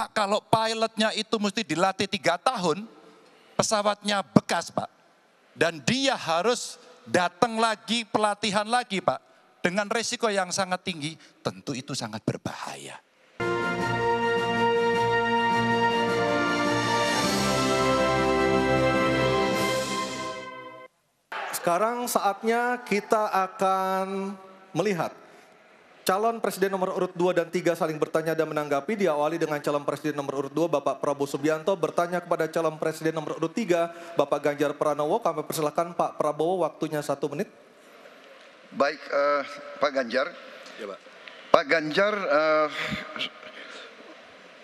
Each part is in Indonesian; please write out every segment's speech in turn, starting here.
Pak kalau pilotnya itu mesti dilatih tiga tahun, pesawatnya bekas Pak. Dan dia harus datang lagi pelatihan lagi Pak. Dengan resiko yang sangat tinggi, tentu itu sangat berbahaya. Sekarang saatnya kita akan melihat Calon Presiden nomor urut 2 dan 3 saling bertanya dan menanggapi diawali dengan calon Presiden nomor urut 2 Bapak Prabowo Subianto bertanya kepada calon Presiden nomor urut 3 Bapak Ganjar Pranowo. Kami persilahkan Pak Prabowo waktunya satu menit. Baik uh, Pak Ganjar. Ya, Pak. Pak Ganjar uh,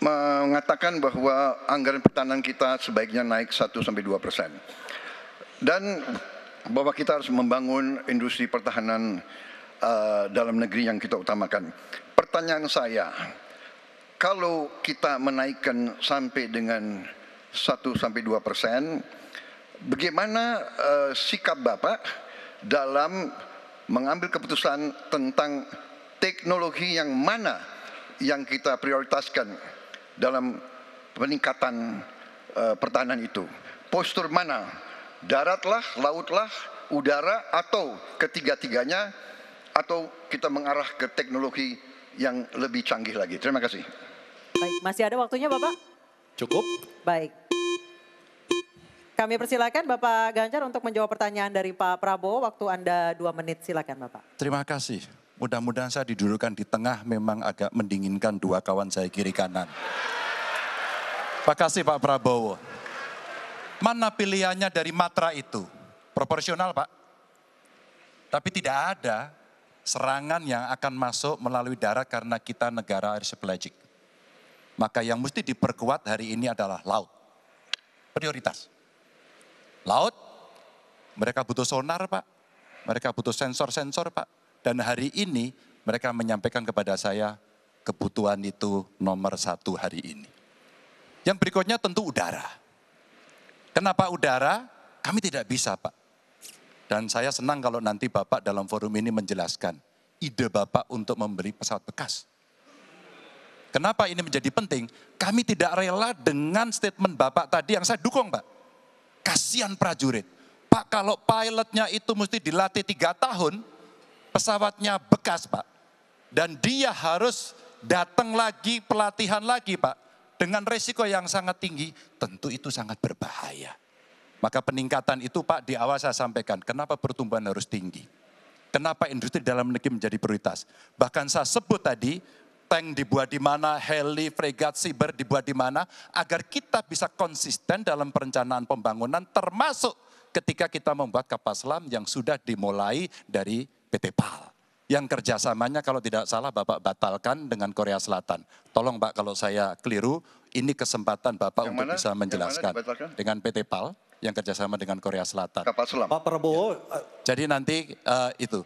mengatakan bahwa anggaran pertahanan kita sebaiknya naik 1 2 persen. Dan bahwa kita harus membangun industri pertahanan Eh, dalam negeri yang kita utamakan. Pertanyaan saya, kalau kita menaikkan sampai dengan 1 sampai 2 persen, bagaimana uh, sikap Bapak dalam mengambil keputusan tentang teknologi yang mana yang kita prioritaskan dalam peningkatan uh, pertahanan itu? Postur mana? Daratlah, lautlah, udara atau ketiga-tiganya atau kita mengarah ke teknologi yang lebih canggih lagi. Terima kasih. Baik, masih ada waktunya Bapak? Cukup. Baik. Kami persilakan Bapak Ganjar untuk menjawab pertanyaan dari Pak Prabowo. Waktu Anda dua menit, silakan Bapak. Terima kasih. Mudah-mudahan saya didudukan di tengah memang agak mendinginkan dua kawan saya kiri kanan. Terima kasih Pak Prabowo. Mana pilihannya dari matra itu? Proporsional Pak. Tapi tidak ada serangan yang akan masuk melalui darat karena kita negara archipelagic. Maka yang mesti diperkuat hari ini adalah laut. Prioritas. Laut, mereka butuh sonar Pak, mereka butuh sensor-sensor Pak. Dan hari ini mereka menyampaikan kepada saya kebutuhan itu nomor satu hari ini. Yang berikutnya tentu udara. Kenapa udara? Kami tidak bisa Pak dan saya senang kalau nanti Bapak dalam forum ini menjelaskan ide Bapak untuk membeli pesawat bekas. Kenapa ini menjadi penting? Kami tidak rela dengan statement Bapak tadi yang saya dukung, Pak. Kasihan prajurit. Pak, kalau pilotnya itu mesti dilatih tiga tahun, pesawatnya bekas, Pak. Dan dia harus datang lagi pelatihan lagi, Pak. Dengan resiko yang sangat tinggi, tentu itu sangat berbahaya. Maka peningkatan itu Pak di awal saya sampaikan, kenapa pertumbuhan harus tinggi? Kenapa industri dalam negeri menjadi prioritas? Bahkan saya sebut tadi, tank dibuat di mana, heli, fregat, siber dibuat di mana, agar kita bisa konsisten dalam perencanaan pembangunan termasuk ketika kita membuat kapal selam yang sudah dimulai dari PT PAL. Yang kerjasamanya kalau tidak salah Bapak batalkan dengan Korea Selatan. Tolong Pak kalau saya keliru, ini kesempatan Bapak yang untuk mana, bisa menjelaskan dengan PT PAL yang kerjasama dengan Korea Selatan. Kapal selam. Pak Prabowo. Ya. Eh, Jadi nanti uh, itu.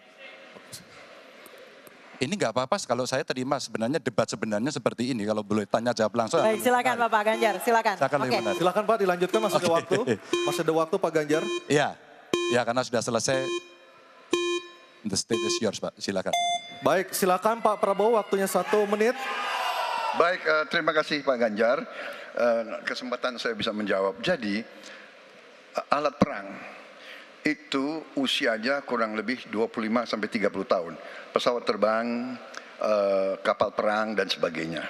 Ini nggak apa-apa kalau saya terima sebenarnya debat sebenarnya seperti ini kalau boleh tanya jawab langsung. Baik silakan Pak Ganjar silakan. Silakan, okay. silakan Pak dilanjutkan masih okay. ada waktu masih ada waktu Pak Ganjar. Iya ya karena sudah selesai. The state is yours Pak silakan. Baik silakan Pak Prabowo waktunya satu menit. Baik, uh, terima kasih Pak Ganjar. Uh, kesempatan saya bisa menjawab. Jadi, alat perang itu usianya kurang lebih 25 sampai 30 tahun. Pesawat terbang, eh, kapal perang dan sebagainya.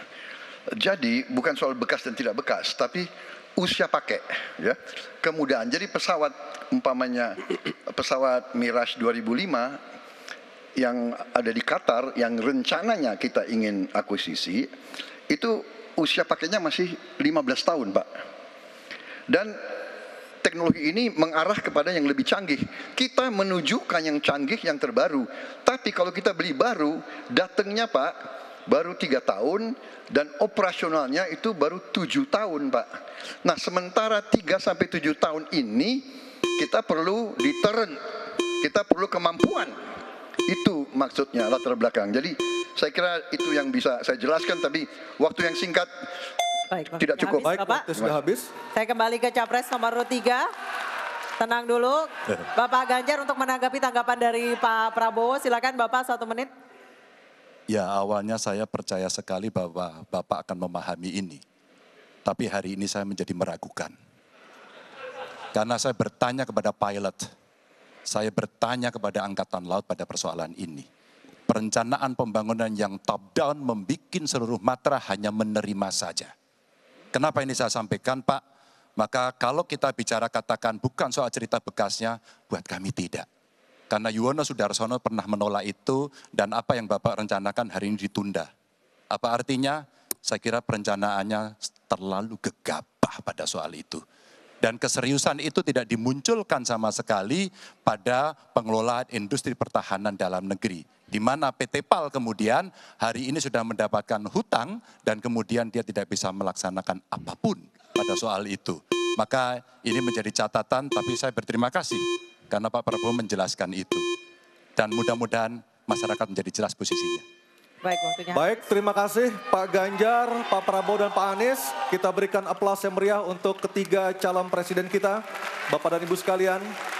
Jadi bukan soal bekas dan tidak bekas, tapi usia pakai ya. Kemudahan. Jadi pesawat umpamanya pesawat Mirage 2005 yang ada di Qatar yang rencananya kita ingin akuisisi itu usia pakainya masih 15 tahun, Pak. Dan teknologi ini mengarah kepada yang lebih canggih. Kita menunjukkan yang canggih, yang terbaru. Tapi kalau kita beli baru, datangnya Pak, baru tiga tahun dan operasionalnya itu baru tujuh tahun Pak. Nah sementara tiga sampai tujuh tahun ini kita perlu deterrent, kita perlu kemampuan. Itu maksudnya latar belakang. Jadi saya kira itu yang bisa saya jelaskan tapi waktu yang singkat Baik, tidak cukup. Habis, Baik, Bapak. sudah habis. Saya kembali ke Capres nomor 3. Tenang dulu, Bapak Ganjar untuk menanggapi tanggapan dari Pak Prabowo. Silakan Bapak satu menit. Ya awalnya saya percaya sekali bahwa Bapak akan memahami ini. Tapi hari ini saya menjadi meragukan. Karena saya bertanya kepada pilot, saya bertanya kepada Angkatan Laut pada persoalan ini. Perencanaan pembangunan yang top down membuat seluruh matra hanya menerima saja Kenapa ini saya sampaikan Pak? Maka kalau kita bicara katakan bukan soal cerita bekasnya, buat kami tidak. Karena Yuwono Sudarsono pernah menolak itu dan apa yang Bapak rencanakan hari ini ditunda. Apa artinya? Saya kira perencanaannya terlalu gegabah pada soal itu. Dan keseriusan itu tidak dimunculkan sama sekali pada pengelolaan industri pertahanan dalam negeri. Di mana PT PAL kemudian hari ini sudah mendapatkan hutang dan kemudian dia tidak bisa melaksanakan apapun pada soal itu. Maka ini menjadi catatan tapi saya berterima kasih karena Pak Prabowo menjelaskan itu. Dan mudah-mudahan masyarakat menjadi jelas posisinya. Baik, waktunya. Baik, terima kasih Pak Ganjar, Pak Prabowo dan Pak Anies. Kita berikan aplaus yang meriah untuk ketiga calon presiden kita. Bapak dan Ibu sekalian,